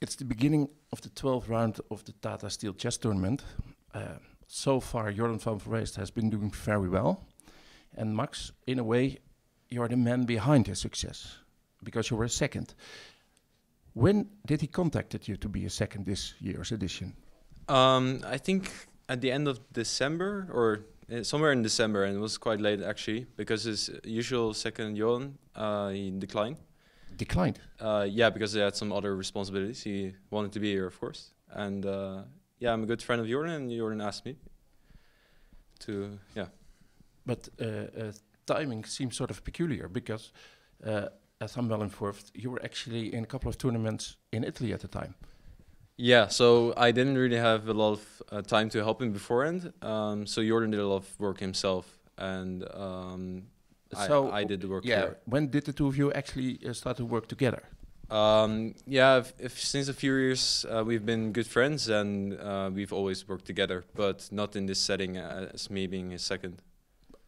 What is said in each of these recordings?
It's the beginning of the 12th round of the Tata Steel Chess Tournament. Uh, so far, Jordan van Verheest has been doing very well. And Max, in a way, you're the man behind his success because you were second. When did he contacted you to be a second this year's edition? Um, I think at the end of December or uh, somewhere in December, and it was quite late actually because his usual second Jordan uh, he declined declined. Uh, yeah, because he had some other responsibilities. He wanted to be here, of course. And uh, yeah, I'm a good friend of Jordan, and Jordan asked me to, yeah. But uh, uh timing seems sort of peculiar because, uh, as I'm well informed, you were actually in a couple of tournaments in Italy at the time. Yeah, so I didn't really have a lot of uh, time to help him beforehand. Um, so Jordan did a lot of work himself, and um, so I, I did the work. Yeah. Here. When did the two of you actually uh, start to work together? Um, yeah, if, if since a few years uh, we've been good friends and uh, we've always worked together, but not in this setting uh, as me being his second.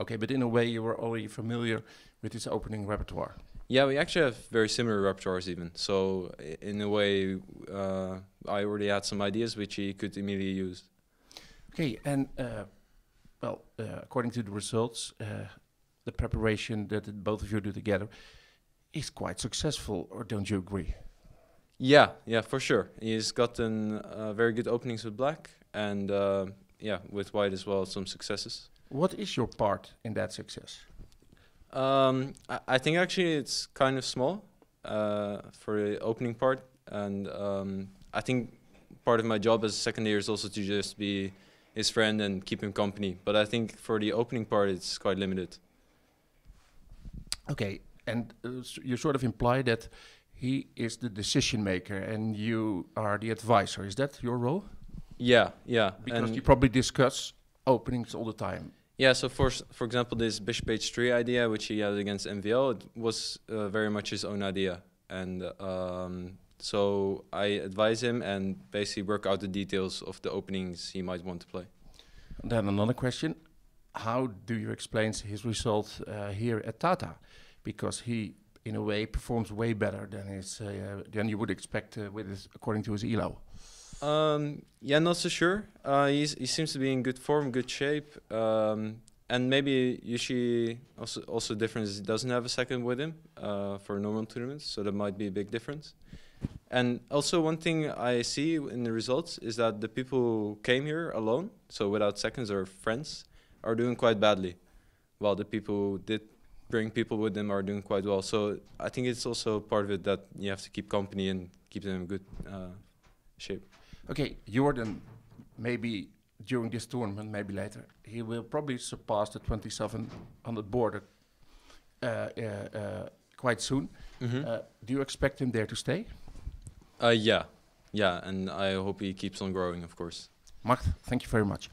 Okay, but in a way you were already familiar with his opening repertoire. Yeah, we actually have very similar repertoires even. So in a way, uh, I already had some ideas which he could immediately use. Okay, and uh, well, uh, according to the results, the preparation that both of you do together is quite successful, or don't you agree? Yeah, yeah, for sure. He's gotten uh, very good openings with black, and uh, yeah, with white as well, some successes. What is your part in that success? Um, I, I, think actually it's kind of small uh, for the opening part, and um, I think part of my job as a year is also to just be his friend and keep him company. But I think for the opening part, it's quite limited. Okay, and uh, you sort of imply that he is the decision maker and you are the advisor. Is that your role? Yeah, yeah. Because and you probably discuss openings all the time. Yeah, so for for example, this bishop h3 idea, which he had against MVL, it was uh, very much his own idea. And um, so I advise him and basically work out the details of the openings he might want to play. then another question how do you explain his results uh, here at Tata? Because he, in a way, performs way better than his uh, than you would expect uh, with his, according to his ELO. Um, yeah, not so sure. Uh, he seems to be in good form, good shape, um, and maybe Yushi also also difference doesn't have a second with him uh, for normal tournaments, so that might be a big difference. And also one thing I see in the results is that the people who came here alone, so without seconds or friends, are doing quite badly, while the people who did bring people with them are doing quite well. So I think it's also part of it that you have to keep company and keep them in good uh, shape. Okay, Jordan, maybe during this tournament, maybe later, he will probably surpass the 27 border uh, uh, uh, quite soon. Mm -hmm. do you expect him there to stay? Uh, yeah, yeah, and I hope he keeps on growing, of course. Mark, thank you very much.